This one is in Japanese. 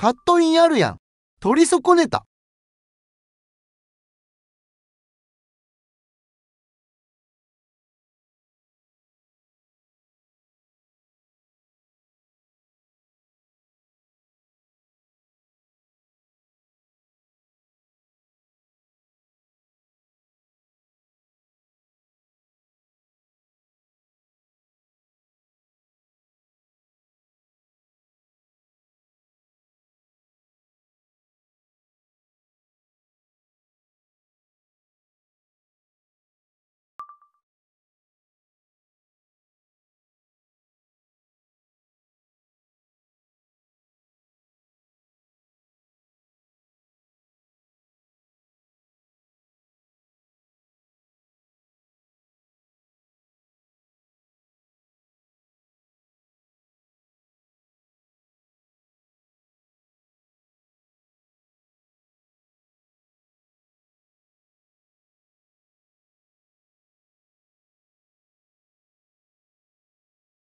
カットインあるやん。取り損ねた。